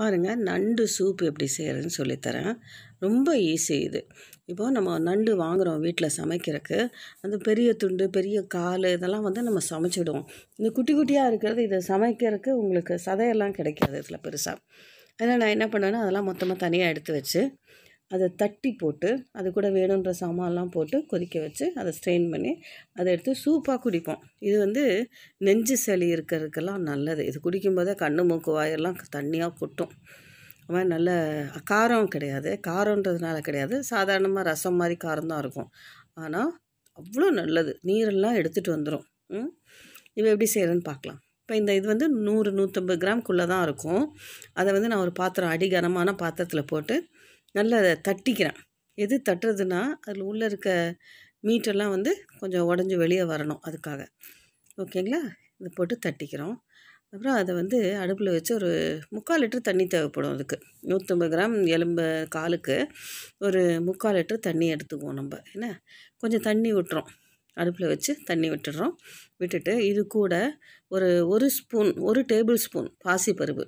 பாருங்கள் நண்டு சூப் எப்படி செய்கிறதுன்னு சொல்லித்தரேன் ரொம்ப ஈஸி இது இப்போது நம்ம நண்டு வாங்குகிறோம் வீட்டில் சமைக்கிறதுக்கு அந்த பெரிய துண்டு பெரிய கால் இதெல்லாம் வந்து நம்ம சமைச்சிடுவோம் இந்த குட்டி குட்டியாக இருக்கிறது இதை சமைக்கிறதுக்கு உங்களுக்கு சதையெல்லாம் கிடைக்காது இதில் பெருசாக அதனால் நான் என்ன பண்ணுவேன்னா அதெல்லாம் மொத்தமாக தனியாக எடுத்து வச்சு அதை தட்டி போட்டு அது கூட வேணுன்ற சாமான்லாம் போட்டு கொதிக்க வச்சு அதை ஸ்ட்ரெயின் பண்ணி அதை எடுத்து சூப்பாக குடிப்போம் இது வந்து நெஞ்சு சளி இருக்கிறதுக்கெல்லாம் நல்லது இது குடிக்கும்போதே கண்ணு மூக்கு வாயெல்லாம் தண்ணியாக கொட்டும் அது மாதிரி நல்ல காரம் கிடையாது காரன்றதுனால கிடையாது சாதாரணமாக ரசம் மாதிரி காரம் தான் இருக்கும் ஆனால் அவ்வளோ நல்லது நீரெல்லாம் எடுத்துகிட்டு வந்துடும் இவன் எப்படி செய்கிறேன்னு பார்க்கலாம் இப்போ இந்த இது வந்து நூறு நூற்றம்பது கிராம்குள்ளே தான் இருக்கும் அதை வந்து நான் ஒரு பாத்திரம் அடிகனமான பாத்திரத்தில் போட்டு நல்லா அதை தட்டிக்கிறேன் எது தட்டுறதுன்னா அதில் உள்ளே இருக்க மீட்டெல்லாம் வந்து கொஞ்சம் உடஞ்சி வெளியே வரணும் அதுக்காக ஓகேங்களா இதை போட்டு தட்டிக்கிறோம் அப்புறம் அதை வந்து அடுப்பில் வச்சு ஒரு முக்கால் லிட்டர் தண்ணி தேவைப்படும் அதுக்கு நூற்றம்பது கிராம் எலும்பு காலுக்கு ஒரு முக்கால் லிட்டர் தண்ணி எடுத்துக்குவோம் நம்ம என்ன கொஞ்சம் தண்ணி விட்டுறோம் அடுப்பில் வச்சு தண்ணி விட்டுடுறோம் விட்டுட்டு இது கூட ஒரு ஒரு ஸ்பூன் ஒரு டேபிள் ஸ்பூன் பாசிப்பருப்பு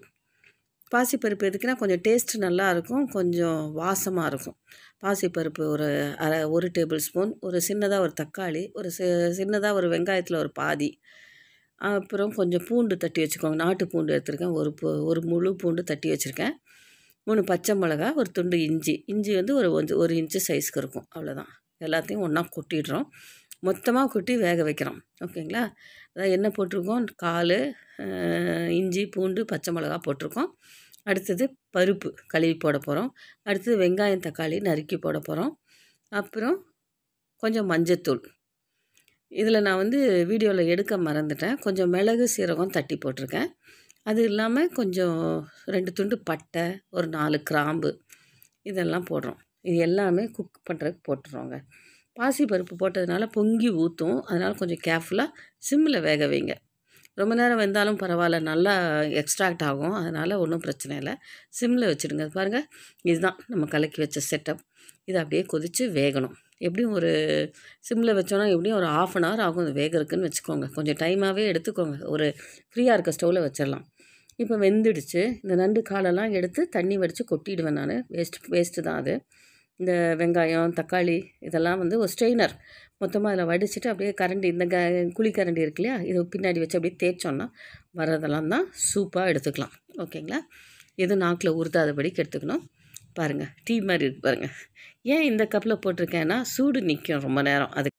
பாசிப்பருப்பு எதுக்குன்னா கொஞ்சம் டேஸ்ட் நல்லாயிருக்கும் கொஞ்சம் வாசமாக இருக்கும் பாசிப்பருப்பு ஒரு அரை ஒரு டேபிள் ஸ்பூன் ஒரு சின்னதாக ஒரு தக்காளி ஒரு சின்னதாக ஒரு வெங்காயத்தில் ஒரு பாதி அப்புறம் கொஞ்சம் பூண்டு தட்டி வச்சுக்கோங்க நாட்டு பூண்டு எடுத்திருக்கேன் ஒரு ஒரு முழு பூண்டு தட்டி வச்சுருக்கேன் மூணு பச்சை மிளகா ஒரு துண்டு இஞ்சி இஞ்சி வந்து ஒரு கொஞ்சம் ஒரு இன்ச்சு சைஸ்க்கு இருக்கும் அவ்வளோதான் எல்லாத்தையும் ஒன்றா கொட்டிடுறோம் மொத்தமாக கொட்டி வேக வைக்கிறோம் ஓகேங்களா அதான் என்ன போட்டிருக்கோம் கால் இஞ்சி பூண்டு பச்சை மிளகா போட்டிருக்கோம் அடுத்தது பருப்பு கழுவி போட போகிறோம் அடுத்தது வெங்காயம் தக்காளி நறுக்கி போட போகிறோம் அப்புறம் கொஞ்சம் மஞ்சத்தூள் இதில் நான் வந்து வீடியோவில் எடுக்க மறந்துட்டேன் கொஞ்சம் மிளகு சீரகம் தட்டி போட்டிருக்கேன் அது இல்லாமல் கொஞ்சம் ரெண்டு துண்டு பட்டை ஒரு நாலு கிராம்பு இதெல்லாம் போடுறோம் இது எல்லாமே குக் பண்ணுறதுக்கு போட்டுருவோங்க பாசி பருப்பு போட்டதுனால பொங்கி ஊற்றும் அதனால் கொஞ்சம் கேர்ஃபுல்லாக சிம்மில் வேக வைங்க ரொம்ப நேரம் வெந்தாலும் பரவாயில்ல நல்லா எக்ஸ்ட்ராக்ட் ஆகும் அதனால் ஒன்றும் பிரச்சனை இல்லை சிம்மில் வச்சுடுங்க பாருங்கள் இதுதான் நம்ம கலக்கி வச்ச செட்டப் இது அப்படியே கொதித்து வேகணும் எப்படியும் ஒரு சிம்மில் வச்சோன்னா எப்படியும் ஒரு ஆஃப் அன் ஹவர் ஆகும் வேகிறதுக்குன்னு வச்சுக்கோங்க கொஞ்சம் டைமாகவே எடுத்துக்கோங்க ஒரு ஃப்ரீயாக இருக்க ஸ்டவ்வில் வச்சிடலாம் இப்போ வெந்துடுச்சு இந்த நண்டு காலெல்லாம் எடுத்து தண்ணி வடித்து கொட்டிடுவேன் நான் வேஸ்ட் வேஸ்ட்டு தான் அது இந்த வெங்காயம் தக்காளி இதெல்லாம் வந்து ஒரு ஸ்ட்ரெயினர் மொத்தமாக அதில் வடிச்சிட்டு அப்படியே கரண்டி இந்த க குழி கரண்டி இருக்கு இல்லையா இதை பின்னாடி வச்சு அப்படியே தேய்ச்சோன்னா வர்றதெல்லாம் தான் சூப்பாக எடுத்துக்கலாம் ஓகேங்களா எது நாக்கில் உருதாதபடிக்கு எடுத்துக்கணும் பாருங்கள் டீ மாதிரி இருக்கு பாருங்கள் ஏன் இந்த கப்பில் போட்டிருக்கேன்னா சூடு நிற்கும் ரொம்ப நேரம் அதுக்கு